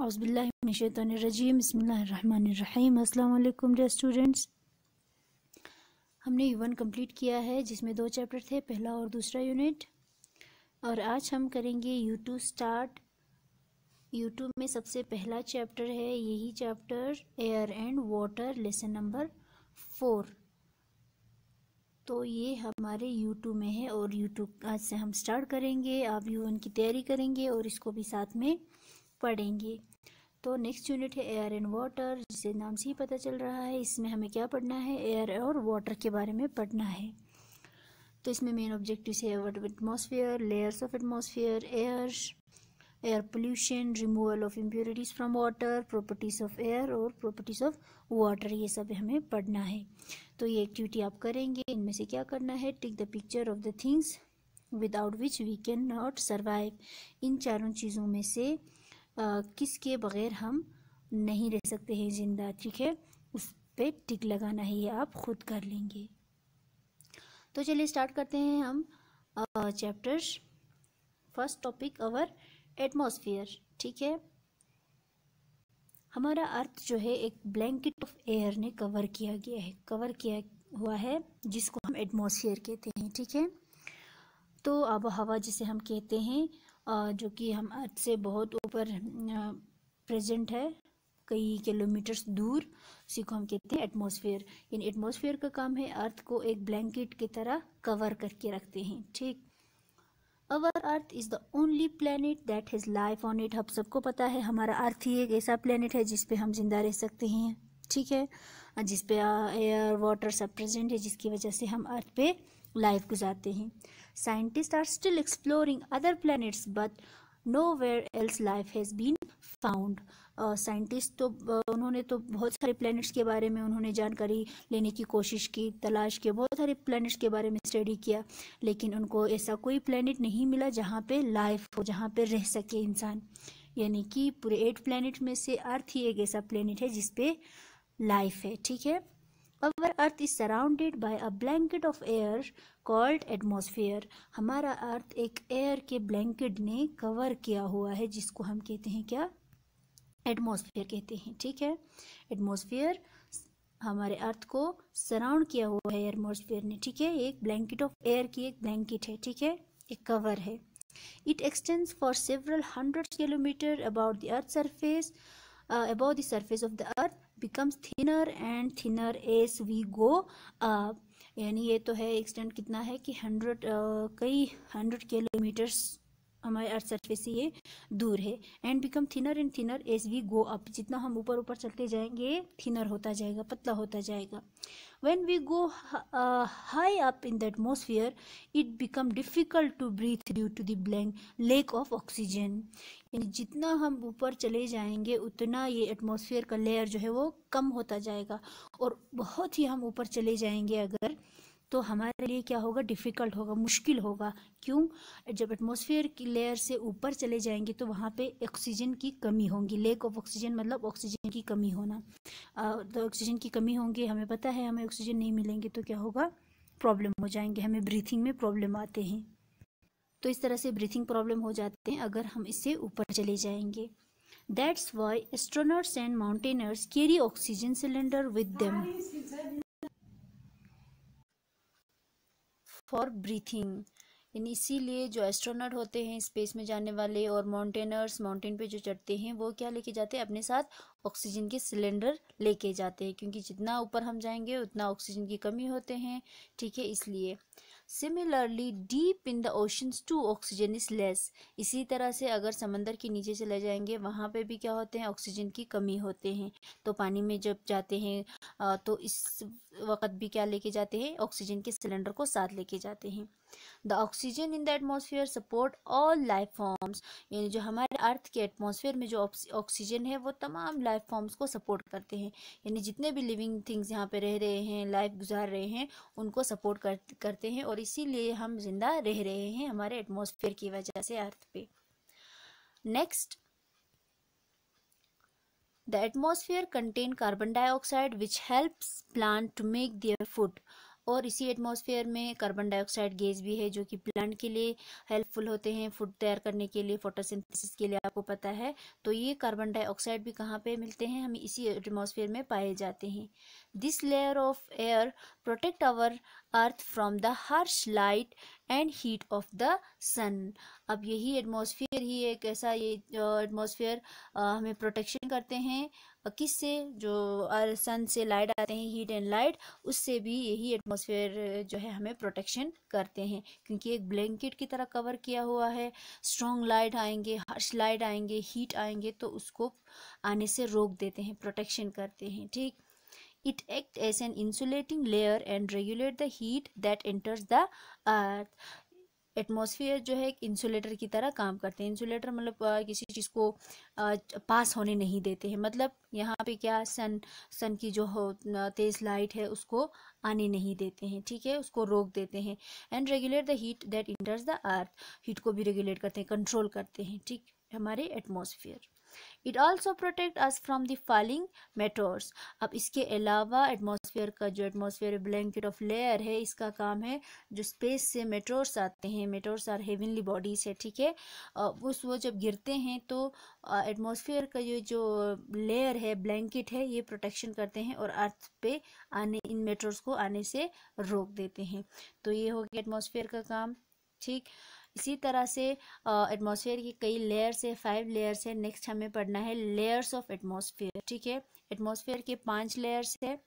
अस्सलाम वालेकुम dear students हमने वन कंप्लीट किया है जिसमें दो चैप्टर थे पहला और दूसरा यूनिट और आज हम करेंगे U two start U two में सबसे पहला चैप्टर है यही chapter air and water lesson number four तो ये हमारे यूट्यूब में है और यूट्यूब आज से हम स्टार्ट करेंगे आप यू वन की तैयारी करेंगे और इसको भी साथ में पढ़ेंगे तो नेक्स्ट यूनिट है एयर एंड वाटर जिसे नाम से ही पता चल रहा है इसमें हमें क्या पढ़ना है एयर और वाटर के बारे में पढ़ना है तो इसमें मेन ऑब्जेक्टिव है atmosphere layers of atmosphere air air pollution removal of impurities from water properties of air और प्रॉपर्टीज़ ऑफ वाटर ये सब हमें पढ़ना है तो ये एक्टिविटी आप करेंगे इनमें से क्या करना है take the picture of the things without which we can not survive इन चारों चीज़ों में से किसके बग़ैर हम नहीं रह सकते हैं ज़िंदा ठीक है उस पर टिक लगाना है ये आप खुद कर लेंगे तो चलिए स्टार्ट करते हैं हम chapter first topic our atmosphere ठीक है हमारा अर्थ जो है एक ब्लैंकेट ऑफ एयर ने कवर किया गया है कवर किया हुआ है जिसको हम एटमॉस्फेयर कहते हैं ठीक है तो आबो हवा जिसे हम कहते हैं जो कि हम अर्थ से बहुत ऊपर प्रेजेंट है कई किलोमीटर्स दूर उसी को हम कहते हैं एटमोसफेयर यानी एटमोसफेयर का काम है अर्थ को एक ब्लैंकेट की तरह कवर करके रखते हैं ठीक our earth is the only planet that has life on it हम सबको पता है हमारा अर्थ ही एक ऐसा प्लानट है जिस पे हम जिंदा रह सकते हैं ठीक है जिस पे एयर वाटर सब प्रेजेंट है जिसकी वजह से हम अर्थ पे लाइफ गुजारते हैं Scientists are still exploring other planets but nowhere else life has been found. Scientist uh, तो uh, उन्होंने तो बहुत सारे प्लैनेट्स के बारे में उन्होंने जानकारी लेने की कोशिश की तलाश की बहुत सारे प्लैनेट्स के बारे में स्टडी किया लेकिन उनको ऐसा कोई प्लैनेट नहीं मिला जहाँ पे लाइफ हो जहाँ पे रह सके इंसान यानी कि पूरे एट प्लैनेट में से अर्थ ही एक ऐसा प्लैनेट है जिसपे लाइफ है ठीक है our earth is surrounded by a blanket of air called atmosphere हमारा अर्थ एक एयर के ब्लैंकेट ने कवर किया हुआ है जिसको हम कहते हैं क्या एटमोसफियर कहते हैं ठीक है एटमोसफियर हमारे अर्थ को सराउंड किया हुआ है एटमोसफियर ने ठीक है एक ब्लैंकेट ऑफ एयर की एक ब्लैंकेट है ठीक है एक कवर है it extends for several hundred kilometre about the earth surface about the surface of the earth becomes thinner and thinner as we go up यानी ये तो है एक्सटेंट कितना है कि हंड्रेड कई हंड्रेड किलोमीटर्स हमारे अर्थ सर्फेस से ये दूर है and become thinner and thinner as we go up जितना हम ऊपर ऊपर चलते जाएंगे थिनर होता जाएगा पतला होता जाएगा when we go high up in the atmosphere it become difficult to breathe due to the lack the of oxygen यानी जितना हम ऊपर चले जाएंगे उतना ये एटमोसफियर का लेयर जो है वो कम होता जाएगा और बहुत ही हम ऊपर चले जाएंगे अगर तो हमारे लिए क्या होगा डिफ़िकल्ट होगा मुश्किल होगा क्यों जब एटमॉस्फेयर की लेयर से ऊपर चले जाएंगे तो वहाँ पे ऑक्सीजन की कमी होगी लेक ऑफ ऑक्सीजन मतलब ऑक्सीजन की कमी होना तो ऑक्सीजन की कमी होंगी हमें पता है हमें ऑक्सीजन नहीं मिलेंगे तो क्या होगा प्रॉब्लम हो जाएंगे हमें ब्रीथिंग में प्रॉब्लम आते हैं तो इस तरह से ब्रीथिंग प्रॉब्लम हो जाते हैं अगर हम इससे ऊपर चले जाएंगे that's why astronauts and mountaineers carry oxygen cylinder with them for breathing यानी इसीलिए जो एस्ट्रोनॉट होते हैं स्पेस में जाने वाले और माउंटेनर्स माउंटेन पे जो चढ़ते हैं वो क्या लेके जाते हैं अपने साथ ऑक्सीजन के सिलेंडर लेके जाते हैं क्योंकि जितना ऊपर हम जाएंगे उतना ऑक्सीजन की कमी होते हैं ठीक है इसलिए similarly deep in the oceans too oxygen is less इसी तरह से अगर समंदर के नीचे चले जाएंगे वहाँ पे भी क्या होते हैं ऑक्सीजन की कमी होते हैं तो पानी में जब जाते हैं तो इस वक्त भी क्या लेके जाते हैं ऑक्सीजन के सिलेंडर को साथ लेके जाते हैं the oxygen in the atmosphere support all life forms यानी जो हमारे अर्थ के एटमोसफियर में जो ऑक्सीजन है वो तमाम लाइफ लाइफ फॉर्म्स को सपोर्ट करते हैं यानी जितने भी लिविंग थिंग्स यहाँ पे रह रहे हैं लाइफ गुजार रहे हैं उनको सपोर्ट कर, करते हैं और इसीलिए हम जिंदा रह रहे हैं हमारे एटमोसफेयर की वजह से अर्थ पे next the atmosphere contain carbon dioxide which helps plant to make their food और इसी एटमॉस्फेयर में कार्बन डाइऑक्साइड गैस भी है जो कि प्लांट के लिए हेल्पफुल होते हैं फूड तैयार करने के लिए फोटोसिंथेसिस के लिए आपको पता है तो ये कार्बन डाइऑक्साइड भी कहाँ पे मिलते हैं हम इसी एटमॉस्फेयर में पाए जाते हैं this layer of air protect our earth from the harsh light and heat of the sun अब यही एटमोसफियर ही एक ऐसा ये एटमोसफियर हमें प्रोटेक्शन करते हैं किस से जो सन से लाइट आते हैं हीट एंड लाइट उससे भी यही एटमोसफियर जो है हमें प्रोटेक्शन करते हैं क्योंकि एक ब्लैंकेट की तरह कवर किया हुआ है स्ट्रॉन्ग लाइट आएंगे हर्श लाइट आएंगे हीट आएंगे तो उसको आने से रोक देते हैं प्रोटेक्शन करते हैं ठीक It act as an insulating layer and regulate the heat that enters the earth. Atmosphere जो है एक इंसुलेटर की तरह काम करते हैं इंसुलेटर मतलब किसी चीज़ को पास होने नहीं देते हैं मतलब यहाँ पे क्या सन सन की जो हो तेज़ लाइट है उसको आने नहीं देते हैं ठीक है उसको रोक देते हैं and regulate the heat that enters the earth heat को भी रेगुलेट करते हैं कंट्रोल करते हैं ठीक हमारे atmosphere it also protect us from the falling meteors अब इसके अलावा एटमॉस्फेयर का जो एटमॉस्फेयर ब्लैंकेट ऑफ लेयर है इसका काम है जो स्पेस से मेटोर्स आते हैं मेटोर्स आर हेवनली बॉडीज है ठीक है उस वो जब गिरते हैं तो एटमॉस्फेयर का ये जो लेयर है ब्लैंकेट है ये प्रोटेक्शन करते हैं और अर्थ पे आने इन मेटोर्स को आने से रोक देते हैं तो ये हो गया एटमॉस्फेयर का काम ठीक इसी तरह से एटमॉस्फेयर की कई लेयर्स है फाइव लेयर्स है नेक्स्ट हमें पढ़ना है लेयर्स ऑफ एटमॉस्फेयर ठीक है एटमॉस्फेयर के पांच लेयर्स है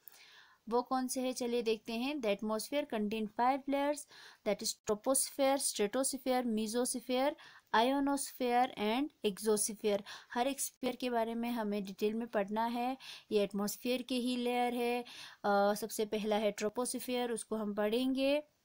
वो कौन से है चलिए देखते हैं the atmosphere contain five layers that is troposphere stratosphere mesosphere ionosphere and exosphere हर एक स्फेयर के बारे में हमें डिटेल में पढ़ना है ये एटमॉस्फेयर के ही लेयर है आ, सबसे पहला है ट्रोपोस्फेयर उसको हम पढ़ेंगे